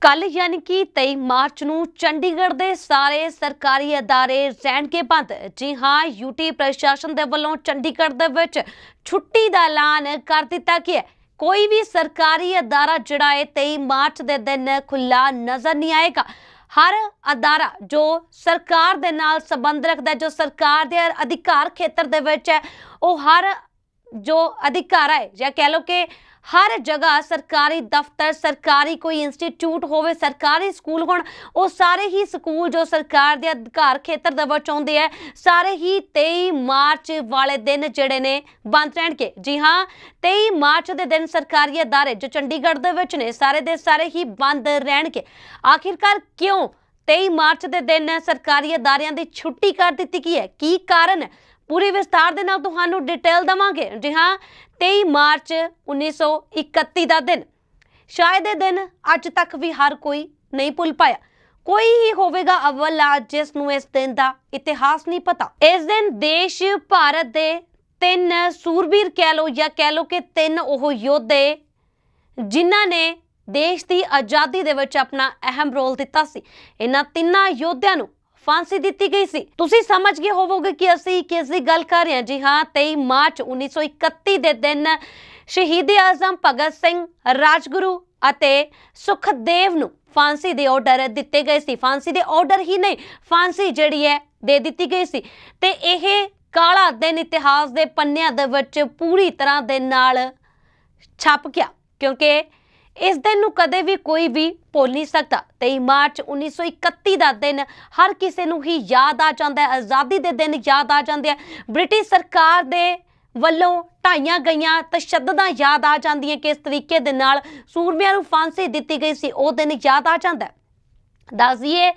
ਕੱਲ ਯਾਨੀ ਕਿ 23 ਮਾਰਚ ਨੂੰ ਚੰਡੀਗੜ੍ਹ ਦੇ ਸਾਰੇ ਸਰਕਾਰੀ ਅਦਾਰੇ ਰਹਿਣਗੇ ਬੰਦ ਜੀ ਹਾਂ ਯੂਟੀ ਪ੍ਰਸ਼ਾਸਨ ਦੇ ਵੱਲੋਂ ਚੰਡੀਗੜ੍ਹ ਦੇ ਵਿੱਚ ਛੁੱਟੀ ਦਾ ਐਲਾਨ ਕਰ ਦਿੱਤਾ ਗਿਆ ਕੋਈ ਵੀ ਸਰਕਾਰੀ ਅਦਾਰਾ ਜਿਹੜਾ ਹੈ 23 ਮਾਰਚ ਦੇ ਦਿਨ ਖੁੱਲਾ ਨਜ਼ਰ ਨਹੀਂ ਆਏਗਾ ਹਰ ਅਦਾਰਾ ਜੋ ਸਰਕਾਰ ਦੇ ਨਾਲ ਸੰਬੰਧ ਰੱਖਦਾ ਜੋ ਸਰਕਾਰ ਦੇ ਅਧਿਕਾਰ ਖੇਤਰ ਦੇ ਵਿੱਚ ਹੈ ਉਹ ਹਰ ਜੋ ਅਧਿਕਾਰ ਹੈ ਜਾਂ ਕਹਿ ਲਓ ਕਿ ਹਰ ਜਗ੍ਹਾ ਸਰਕਾਰੀ ਦਫ਼ਤਰ ਸਰਕਾਰੀ ਕੋਈ ਇੰਸਟੀਚਿਊਟ ਹੋਵੇ ਸਰਕਾਰੀ ਸਕੂਲ ਹੋਣ ਉਹ ਸਾਰੇ ਹੀ ਸਕੂਲ ਜੋ ਸਰਕਾਰ ਦੇ ਅਧਿਕਾਰ ਖੇਤਰ ਦੇ ਵਿੱਚ ਆਉਂਦੇ ਆ ਸਾਰੇ ਹੀ 23 ਮਾਰਚ ਵਾਲੇ ਦਿਨ ਜਿਹੜੇ ਨੇ ਬੰਦ ਰਹਿਣਗੇ ਜੀ ਹਾਂ 23 ਮਾਰਚ ਦੇ ਦਿਨ ਸਰਕਾਰੀ ਅਦਾਰੇ ਜੋ ਚੰਡੀਗੜ੍ਹ ਦੇ ਵਿੱਚ ਨੇ ਸਾਰੇ ਦੇ ਸਾਰੇ ਹੀ ਬੰਦ ਰਹਿਣਗੇ ਆਖਿਰਕਾਰ ਕਿਉਂ 23 ਮਾਰਚ ਦੇ ਦਿਨ ਸਰਕਾਰੀ ਅਦਾਰਿਆਂ ਦੀ ਛੁੱਟੀ ਕਰ ਦਿੱਤੀ ਗਈ ਹੈ ਕੀ ਕਾਰਨ ਹੈ ਪੂਰੀ ਵਿਸਤਾਰ ਦੇ ਨਾਲ ਤੁਹਾਨੂੰ ਡਿਟੇਲ ਦਵਾਂਗੇ ਜੀ ਹਾਂ 23 ਮਾਰਚ 1931 ਦਾ ਦਿਨ ਸ਼ਾਇਦ ਇਹ ਦਿਨ ਅੱਜ ਤੱਕ ਵੀ ਹਰ ਕੋਈ ਨਹੀਂ ਭੁੱਲ ਪਾਇਆ ਕੋਈ ਹੀ ਹੋਵੇਗਾ ਅਵਲ ਆ ਜਿਸ ਨੂੰ ਇਸ ਦਿਨ ਦਾ ਇਤਿਹਾਸ ਨਹੀਂ ਪਤਾ ਇਸ ਦਿਨ ਦੇਸ਼ ਭਾਰਤ ਦੇ ਤਿੰਨ ਸੂਰਬੀਰ ਕਹਿ ਲੋ ਜਾਂ ਕਹਿ ਲੋ ਕਿ ਤਿੰਨ ਉਹ ਯੋਧੇ ਜਿਨ੍ਹਾਂ ਨੇ ਦੇਸ਼ ਦੀ ਆਜ਼ਾਦੀ ਦੇ ਵਿੱਚ ਆਪਣਾ ਅਹਿਮ ਰੋਲ ਦਿੱਤਾ ਸੀ ਇਹਨਾਂ ਤਿੰਨਾਂ ਯੋਧਿਆਂ ਨੂੰ ਫਾਂਸੀ ਦਿੱਤੀ ਗਈ ਸੀ ਤੁਸੀਂ ਸਮਝ ਗਏ ਹੋਵੋਗੇ ਕਿ ਅਸੀਂ ਕਿਸ ਦੀ ਗੱਲ ਕਰ ਰਹੇ ਹਾਂ ਜੀ ਹਾਂ 23 ਮਾਰਚ 1931 ਦੇ ਦਿਨ ਸ਼ਹੀਦ ਆਜ਼ਮ ਭਗਤ ਸਿੰਘ ਰਾਜਗੁਰੂ ਅਤੇ ਸੁਖਦੇਵ ਨੂੰ ਫਾਂਸੀ ਦੇ ਆਰਡਰ ਦਿੱਤੇ ਗਏ ਸੀ ਫਾਂਸੀ ਦੇ ਆਰਡਰ ਹੀ ਨਹੀਂ ਫਾਂਸੀ ਜਿਹੜੀ ਹੈ ਦੇ ਦਿੱਤੀ ਗਈ ਸੀ ਤੇ ਇਹ ਕਾਲਾ ਦਿਨ ਇਤਿਹਾਸ ਦੇ ਪੰਨਿਆਂ ਦੇ ਵਿੱਚ ਪੂਰੀ ਤਰ੍ਹਾਂ ਦੇ ਨਾਲ ਛਪ ਗਿਆ ਕਿਉਂਕਿ ਇਸ ਦਿਨ ਨੂੰ ਕਦੇ ਵੀ ਕੋਈ ਵੀ ਭੁੱਲ ਨਹੀਂ ਸਕਦਾ 23 ਮਾਰਚ 1931 ਦਾ ਦਿਨ ਹਰ ਕਿਸੇ ਨੂੰ ਹੀ ਯਾਦ ਆ ਜਾਂਦਾ ਹੈ ਆਜ਼ਾਦੀ ਦੇ ਦਿਨ ਯਾਦ ਆ ਜਾਂਦੇ ਆ ਬ੍ਰਿਟਿਸ਼ ਸਰਕਾਰ ਦੇ ਵੱਲੋਂ ਢਾਈਆਂ ਗਈਆਂ ਤਸ਼ੱਦਦਾਂ ਯਾਦ ਆ ਜਾਂਦੀਆਂ ਕਿਸ ਤਰੀਕੇ ਦੇ ਨਾਲ ਸੂਰਮਿਆਂ ਨੂੰ ਫਾਂਸੀ ਦਿੱਤੀ ਗਈ ਸੀ ਉਹ ਦਿਨ ਯਾਦ ਆ ਜਾਂਦਾ ਦੱਸ ਦਈਏ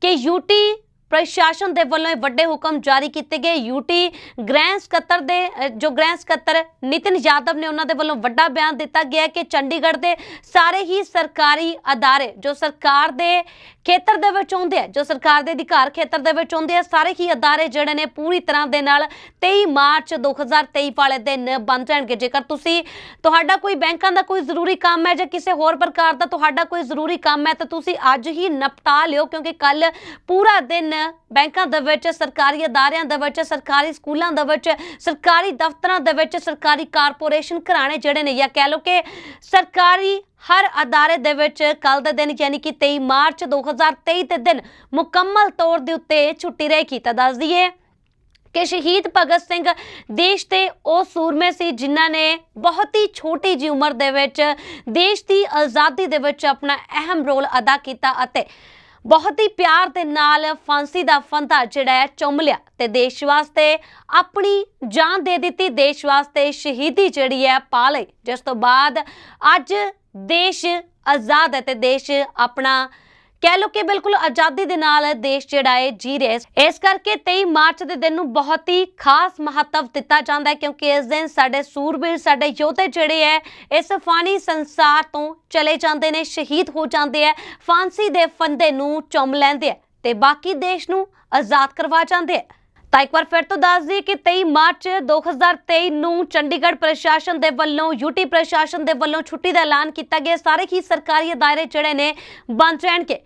ਕਿ ਯੂਟੀ ਪ੍ਰਸ਼ਾਸਨ ਦੇ ਵੱਲੋਂ ਇਹ ਵੱਡੇ ਹੁਕਮ ਜਾਰੀ ਕੀਤੇ ਗਏ ਯੂਟੀ ਗ੍ਰੈਂਡ ਸਕੱਤਰ ਦੇ ਜੋ ਗ੍ਰੈਂਡ ਸਕੱਤਰ ਨਿਤਿਨ ਯਾਦਵ ਨੇ ਉਹਨਾਂ ਦੇ ਵੱਲੋਂ ਵੱਡਾ ਬਿਆਨ ਦਿੱਤਾ ਗਿਆ ਕਿ ਚੰਡੀਗੜ੍ਹ ਦੇ ਸਾਰੇ ਹੀ ਸਰਕਾਰੀ ਅਦਾਰੇ ਜੋ ਸਰਕਾਰ ਦੇ ਖੇਤਰ ਦੇ ਵਿੱਚ ਆਉਂਦੇ ਆ ਜੋ ਸਰਕਾਰ ਦੇ ਅਧਿਕਾਰ ਖੇਤਰ ਦੇ ਵਿੱਚ ਆਉਂਦੇ ਆ ਸਾਰੇ ਹੀ ਅਦਾਰੇ ਜਿਹੜੇ ਨੇ ਪੂਰੀ ਤਰ੍ਹਾਂ ਦੇ ਨਾਲ 23 ਮਾਰਚ 2023 ਵਾਲੇ ਦਿਨ ਬੰਦ ਰਹਿਣਗੇ ਜੇਕਰ ਤੁਸੀਂ ਤੁਹਾਡਾ ਕੋਈ ਬੈਂਕਾਂ ਦਾ ਕੋਈ ਜ਼ਰੂਰੀ ਕੰਮ ਹੈ ਜਾਂ ਕਿਸੇ ਹੋਰ ਪ੍ਰਕਾਰ ਦਾ ਤੁਹਾਡਾ ਕੋਈ ਜ਼ਰੂਰੀ ਕੰਮ ਹੈ ਤਾਂ ਤੁਸੀਂ ਅੱਜ ਹੀ ਨਿਪਟਾ ਲਿਓ ਕਿਉਂਕਿ ਕੱਲ ਪੂਰਾ ਦਿਨ ਬੈਂਕਾਂ ਦੇ ਵਿੱਚ ਸਰਕਾਰੀ ਅਦਾਰਿਆਂ ਦੇ ਵਿੱਚ ਸਰਕਾਰੀ ਸਕੂਲਾਂ ਦੇ ਵਿੱਚ ਸਰਕਾਰੀ ਦਫ਼ਤਰਾਂ ਦੇ ਵਿੱਚ ਸਰਕਾਰੀ ਕਾਰਪੋਰੇਸ਼ਨ ਘਰਾਣੇ ਜਿਹੜੇ ਨੇ ਜਾਂ ਕਹਿ ਲਓ ਕਿ ਸਰਕਾਰੀ ਹਰ ਅਦਾਰੇ ਦੇ ਵਿੱਚ ਕੱਲ ਦੇ ਦਿਨ ਯਾਨੀ ਕਿ 23 ਮਾਰਚ 2023 ਦੇ ਦਿਨ ਮੁਕੰਮਲ ਤੌਰ ਦੇ ਉੱਤੇ ਛੁੱਟੀ ਰਹੇਗੀ ਤਾਂ ਦੱਸ ਦਈਏ ਕਿ ਸ਼ਹੀਦ ਭਗਤ ਸਿੰਘ ਦੇਸ਼ ਦੇ ਉਹ ਸੂਰਮੇ ਸੀ ਜਿਨ੍ਹਾਂ ਨੇ ਬਹੁਤ ਹੀ ਛੋਟੀ ਜੀ ਉਮਰ ਦੇ ਵਿੱਚ ਦੇਸ਼ ਦੀ ਆਜ਼ਾਦੀ ਦੇ ਵਿੱਚ ਆਪਣਾ ਅਹਿਮ ਰੋਲ ਅਦਾ ਕੀਤਾ ਅਤੇ ਬਹੁਤ ਹੀ ਪਿਆਰ ਦੇ ਨਾਲ ਫਾਂਸੀ ਦਾ ਫੰਦਾ ਜਿਹੜਾ ਹੈ ਚੁੰਮ ਲਿਆ ਤੇ ਦੇਸ਼ ਵਾਸਤੇ ਆਪਣੀ ਜਾਨ ਦੇ ਦਿੱਤੀ ਦੇਸ਼ ਵਾਸਤੇ ਸ਼ਹੀਦੀ ਜਿਹੜੀ ਹੈ ਪਾ ਲਈ ਜਿਸ ਤੋਂ ਬਾਅਦ ਅੱਜ ਦੇਸ਼ ਆਜ਼ਾਦ ਹੈ ਤੇ ਦੇਸ਼ ਆਪਣਾ ਕਹਿ ਲੋ ਕਿ ਬਿਲਕੁਲ ਆਜ਼ਾਦੀ ਦੇ ਨਾਲ ਦੇਸ਼ ਜਿਹੜਾ ਹੈ ਜੀ ਰਿਹਾ ਇਸ ਕਰਕੇ 23 ਮਾਰਚ ਦੇ ਦਿਨ ਨੂੰ ਬਹੁਤ ਹੀ ਖਾਸ ਮਹੱਤਵ ਦਿੱਤਾ ਜਾਂਦਾ ਹੈ ਕਿਉਂਕਿ ਇਸ ਦਿਨ ਸਾਡੇ ਸੂਰਬੀਰ ਸਾਡੇ ਯੋਧੇ ਜਿਹੜੇ ਹੈ ਇਸ ਫਾਨੀ ਸੰਸਾਰ ਤੋਂ ਚਲੇ ਜਾਂਦੇ ਨੇ ਸ਼ਹੀਦ ਹੋ ਜਾਂਦੇ ਹੈ ਫਾਂਸੀ ਦੇ ਫੰਦੇ ਨੂੰ ਚੁੰਮ ਲੈਂਦੇ ਹੈ ਤੇ ਬਾਕੀ ਦੇਸ਼ ਨੂੰ ਆਜ਼ਾਦ ਕਰਵਾ ਜਾਂਦੇ ਹੈ ਤਾਂ ਇੱਕ ਵਾਰ ਫਿਰ ਤੋਂ ਦੱਸ ਦਈਏ ਕਿ 23 ਮਾਰਚ 2023 ਨੂੰ ਚੰਡੀਗੜ੍ਹ ਪ੍ਰਸ਼ਾਸਨ ਦੇ ਵੱਲੋਂ ਯੂਟੀ ਪ੍ਰਸ਼ਾਸਨ ਦੇ ਵੱਲੋਂ ਛੁੱਟੀ ਦਾ ਐਲਾਨ ਕੀਤਾ ਗਿਆ ਸਾਰੇ ਹੀ ਸਰਕਾਰੀ ਅਦਾਰੇ ਜਿਹੜੇ ਨੇ ਬੰਦ ਰਹਿਣਗੇ